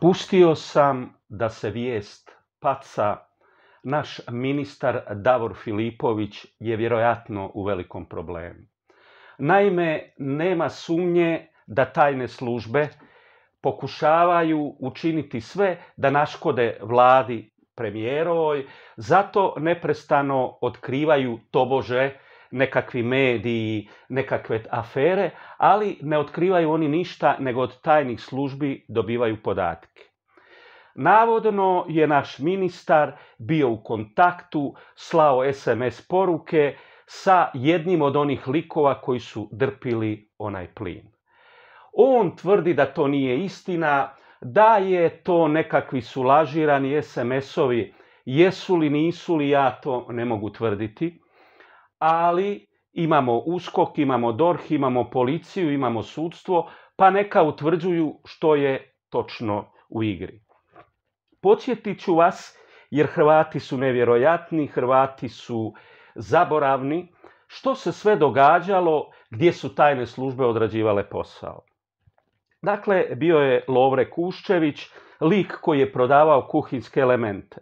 Pustio sam da se vijest paca, naš ministar Davor Filipović je vjerojatno u velikom problemu. Naime, nema sumnje da tajne službe pokušavaju učiniti sve da naškode vladi premijerovoj, zato neprestano otkrivaju tobože nekakvi mediji, nekakve afere, ali ne otkrivaju oni ništa nego od tajnih službi dobivaju podatke. Navodno je naš ministar bio u kontaktu, slao SMS poruke sa jednim od onih likova koji su drpili onaj plin. On tvrdi da to nije istina, da je to nekakvi sulažirani SMS-ovi, jesu li, nisu li, ja to ne mogu tvrditi ali imamo USKOK, imamo DORH, imamo policiju, imamo sudstvo, pa neka utvrđuju što je točno u igri. Podsjetit ću vas, jer Hrvati su nevjerojatni, Hrvati su zaboravni, što se sve događalo gdje su tajne službe odrađivale posao. Dakle, bio je Lovre Kuščević, lik koji je prodavao kuhinske elemente.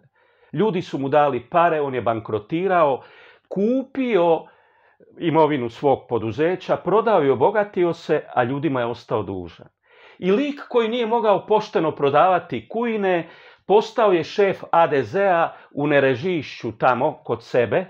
Ljudi su mu dali pare, on je bankrotirao kupio imovinu svog poduzeća, prodao i obogatio se, a ljudima je ostao dužan. I lik koji nije mogao pošteno prodavati kujine, postao je šef ADZ-a u Nerežišću tamo kod sebe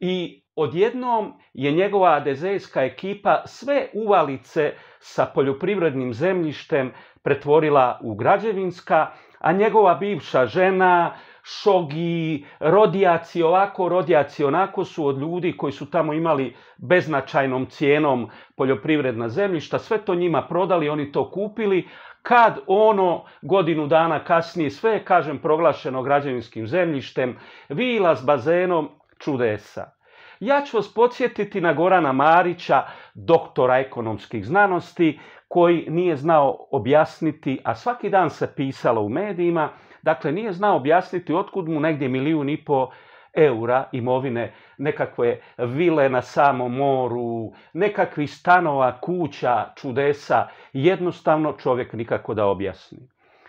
i odjednom je njegova ADZ-ska ekipa sve uvalice sa poljoprivrednim zemljištem pretvorila u građevinska, a njegova bivša žena, šogi, rodijaci ovako, rodijaci onako su od ljudi koji su tamo imali beznačajnom cijenom poljoprivredna zemljišta, sve to njima prodali, oni to kupili, kad ono godinu dana kasnije sve je, kažem, proglašeno građevinskim zemljištem, vila s bazenom, čudesa. Ja ću vas podsjetiti na Gorana Marića, doktora ekonomskih znanosti, koji nije znao objasniti, a svaki dan se pisalo u medijima, dakle nije znao objasniti otkud mu negdje milijun i po eura imovine, nekakve vile na samom moru, nekakvi stanova, kuća, čudesa, jednostavno čovjek nikako da objasni.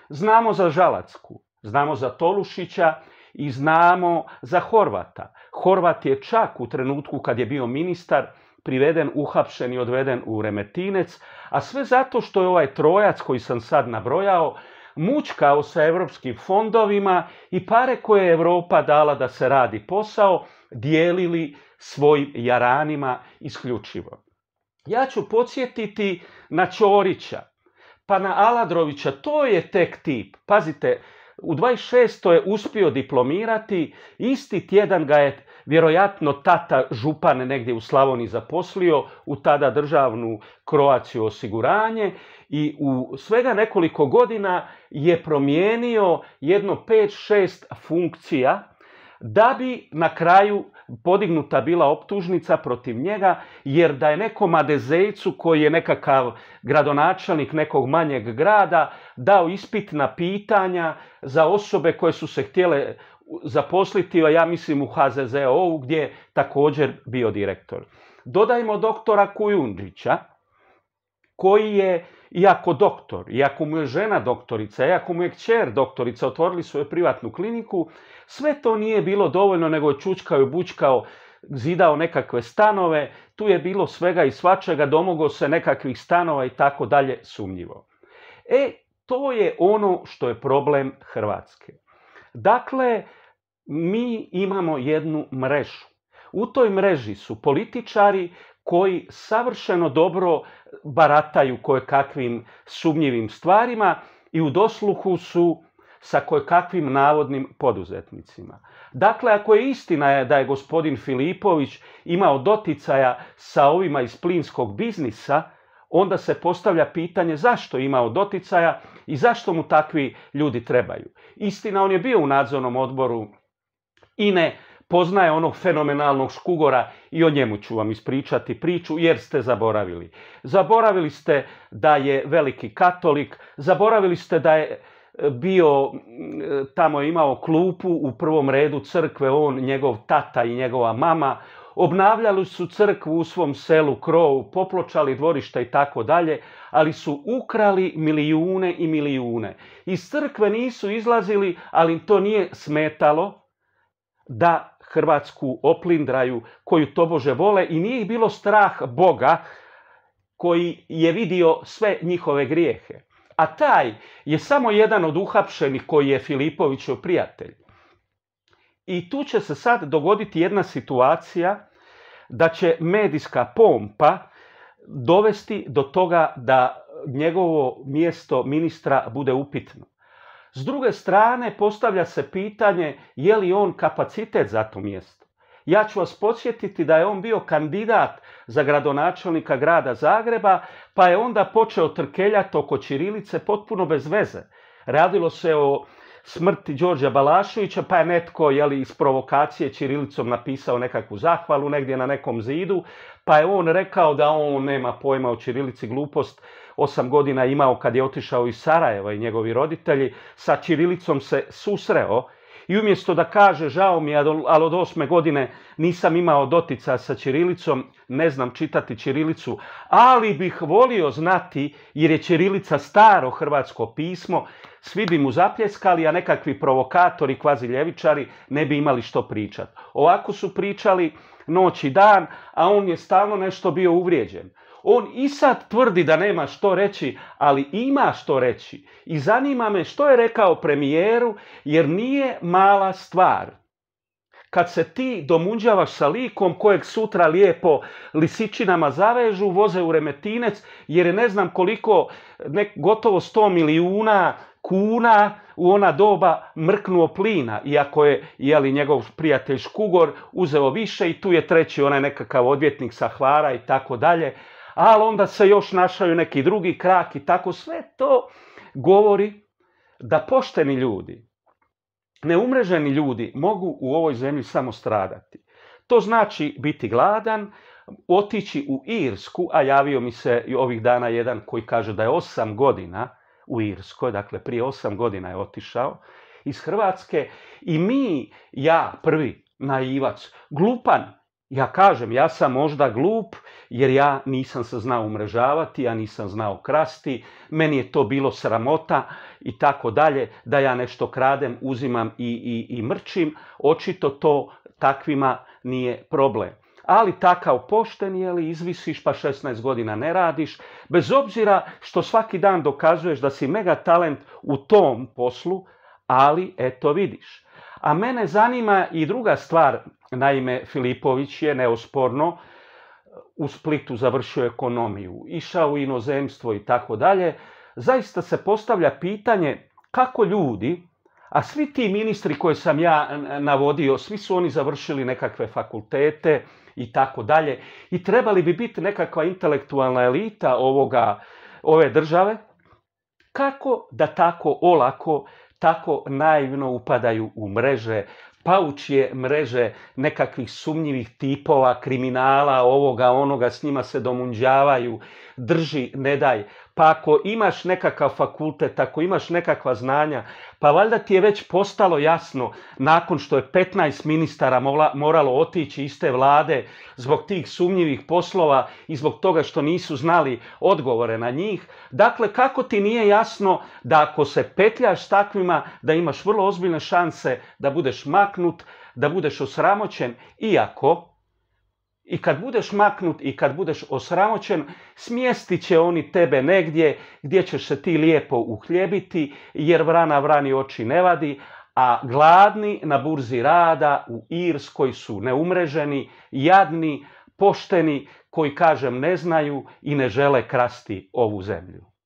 Znamo za Žalacku, znamo za Tolušića i znamo za Horvata. Horvat je čak u trenutku kad je bio ministar priveden, uhapšen i odveden u Remetinec, a sve zato što je ovaj trojac koji sam sad nabrojao mučkao sa europskim fondovima i pare koje je Europa dala da se radi posao, dijelili svojim jaranima isključivo. Ja ću podsjetiti na Ćorića, pa na Aladrovića, to je tek tip. Pazite, u 26. je uspio diplomirati, isti tjedan ga je vjerojatno tata župan negdje u Slavoniji zaposlio u tada državnu Kroaciju osiguranje i u svega nekoliko godina je promijenio jedno 5-6 funkcija da bi na kraju podignuta bila optužnica protiv njega, jer da je nekom adezejcu koji je nekakav gradonačelnik nekog manjeg grada dao ispitna pitanja za osobe koje su se htjele zaposliti, ja mislim u hzzo gdje je također bio direktor. Dodajmo doktora Kujundžića, koji je, iako doktor, iako mu je žena doktorica, iako mu je kćer doktorica, otvorili su privatnu kliniku, sve to nije bilo dovoljno, nego je čučkao i bučkao, zidao nekakve stanove, tu je bilo svega i svačega, domogo se nekakvih stanova i tako dalje sumnjivo. E, to je ono što je problem Hrvatske. Dakle, mi imamo jednu mrežu. U toj mreži su političari koji savršeno dobro barataju koje kakvim sumnjivim stvarima i u dosluhu su sa kakvim navodnim poduzetnicima. Dakle, ako je istina da je gospodin Filipović imao doticaja sa ovima iz plinskog biznisa, onda se postavlja pitanje zašto imao doticaja i zašto mu takvi ljudi trebaju. Istina, on je bio u nadzornom odboru ne poznaje onog fenomenalnog škugora i o njemu ću vam ispričati priču jer ste zaboravili. Zaboravili ste da je veliki katolik, zaboravili ste da je e, bio, tamo je imao klupu u prvom redu crkve, on, njegov tata i njegova mama, Obnavljali su crkvu u svom selu Krovu, popločali dvorišta i tako dalje, ali su ukrali milijune i milijune. Iz crkve nisu izlazili, ali to nije smetalo da Hrvatsku oplindraju koju Bože vole i nije ih bilo strah Boga koji je vidio sve njihove grijehe. A taj je samo jedan od uhapšenih koji je Filipovićev prijatelj. I tu će se sad dogoditi jedna situacija da će medijska pompa dovesti do toga da njegovo mjesto ministra bude upitno. S druge strane, postavlja se pitanje je li on kapacitet za to mjesto. Ja ću vas podsjetiti da je on bio kandidat za gradonačelnika grada Zagreba, pa je onda počeo trkeljati oko Čirilice potpuno bez veze. Radilo se o smrti Đorđa Balaševića, pa je netko jeli, iz provokacije Čirilicom napisao nekakvu zahvalu negdje na nekom zidu, pa je on rekao da on nema pojma o Čirilici glupost, osam godina imao kad je otišao iz Sarajeva i njegovi roditelji, sa Čirilicom se susreo i umjesto da kaže žao mi je, ali od osme godine nisam imao dotica sa Čirilicom, ne znam čitati Čirilicu, ali bih volio znati jer je Čirilica staro hrvatsko pismo, svi bi mu zapljeskali, a nekakvi provokatori, kvazi ljevičari ne bi imali što pričati. Ovako su pričali noć i dan, a on je stalno nešto bio uvrijeđen. On i sad tvrdi da nema što reći, ali ima što reći. I zanima me što je rekao premijeru, jer nije mala stvar. Kad se ti domunđavaš sa likom kojeg sutra lijepo lisičinama zavežu, voze u remetinec, jer je ne znam koliko, gotovo 100 milijuna kuna u ona doba mrknuo plina, iako je jeli, njegov prijatelj Škugor uzeo više i tu je treći onaj nekakav odvjetnik sa Hvara i tako dalje ali onda se još našaju neki drugi krak i tako sve to govori da pošteni ljudi, neumreženi ljudi mogu u ovoj zemlji samo stradati. To znači biti gladan, otići u Irsku, a javio mi se ovih dana jedan koji kaže da je osam godina u Irskoj, dakle prije osam godina je otišao iz Hrvatske i mi, ja prvi naivac, glupan, ja kažem, ja sam možda glup jer ja nisam se znao umrežavati, ja nisam znao krasti, meni je to bilo sramota i tako dalje, da ja nešto kradem, uzimam i, i, i mrčim. Očito to takvima nije problem ali takav pošten je li izvisiš pa 16 godina ne radiš, bez obzira što svaki dan dokazuješ da si mega talent u tom poslu, ali eto vidiš. A mene zanima i druga stvar, naime Filipović je neosporno e, u Splitu završio ekonomiju, išao u inozemstvo i tako dalje. Zaista se postavlja pitanje kako ljudi, a svi ti ministri koje sam ja navodio, svi su oni završili nekakve fakultete i tako dalje i trebali bi biti nekakva intelektualna elita ovoga, ove države, kako da tako olako tako naivno upadaju u mreže, paučje mreže nekakvih sumnjivih tipova, kriminala, ovoga, onoga, s njima se domunđavaju, drži, ne daj, pa ako imaš nekakav fakultet, ako imaš nekakva znanja, pa valjda ti je već postalo jasno nakon što je 15 ministara moralo otići iz te vlade zbog tih sumnjivih poslova i zbog toga što nisu znali odgovore na njih. Dakle, kako ti nije jasno da ako se petljaš s takvima, da imaš vrlo ozbiljne šanse da budeš maknut, da budeš osramoćen, iako i kad budeš maknut i kad budeš osramoćen, smjestit će oni tebe negdje gdje ćeš se ti lijepo uhljebiti, jer vrana vrani oči ne vadi, a gladni na burzi rada u Irskoj su neumreženi, jadni, pošteni, koji kažem ne znaju i ne žele krasti ovu zemlju.